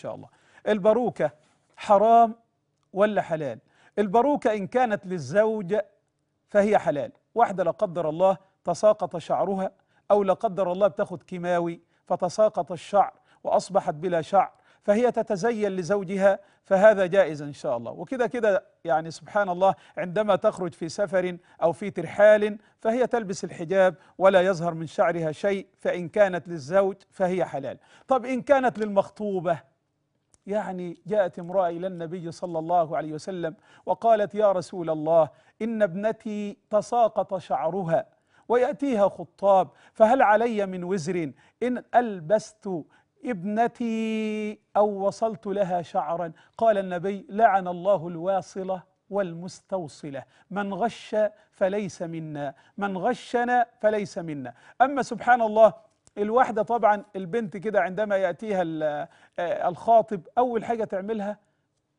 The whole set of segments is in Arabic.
شاء الله الباروكة حرام ولا حلال الباروكة إن كانت للزوج فهي حلال واحدة لا قدر الله تساقط شعرها أو لا قدر الله بتاخد كيماوي فتساقط الشعر وأصبحت بلا شعر فهي تتزين لزوجها فهذا جائز إن شاء الله وكده كده يعني سبحان الله عندما تخرج في سفر أو في ترحال فهي تلبس الحجاب ولا يظهر من شعرها شيء فإن كانت للزوج فهي حلال طب إن كانت للمخطوبة يعني جاءت امرأة إلى النبي صلى الله عليه وسلم وقالت يا رسول الله إن ابنتي تساقط شعرها ويأتيها خطاب فهل علي من وزر إن ألبست ابنتي أو وصلت لها شعرا قال النبي لعن الله الواصلة والمستوصلة من غش فليس منا من غشنا فليس منا أما سبحان الله الواحدة طبعا البنت كده عندما يأتيها آه، الخاطب أول حاجة تعملها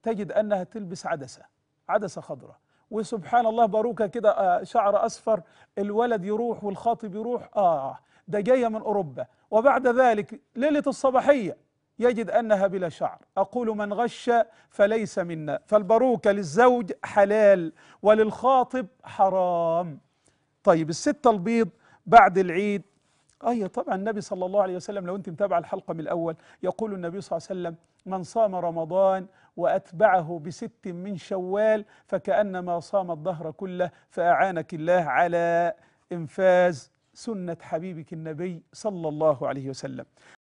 تجد أنها تلبس عدسة عدسة خضراء وسبحان الله باروكة كده آه، شعر أصفر الولد يروح والخاطب يروح آه ده جاية من أوروبا وبعد ذلك ليلة الصباحية يجد أنها بلا شعر أقول من غش فليس منا فالباروكة للزوج حلال وللخاطب حرام طيب الستة البيض بعد العيد أي أيوة طبعا النبي صلى الله عليه وسلم لو أنت متابع الحلقة من الأول يقول النبي صلى الله عليه وسلم من صام رمضان وأتبعه بست من شوال فكأنما صام الدهر كله فأعانك الله على إنفاذ سنة حبيبك النبي صلى الله عليه وسلم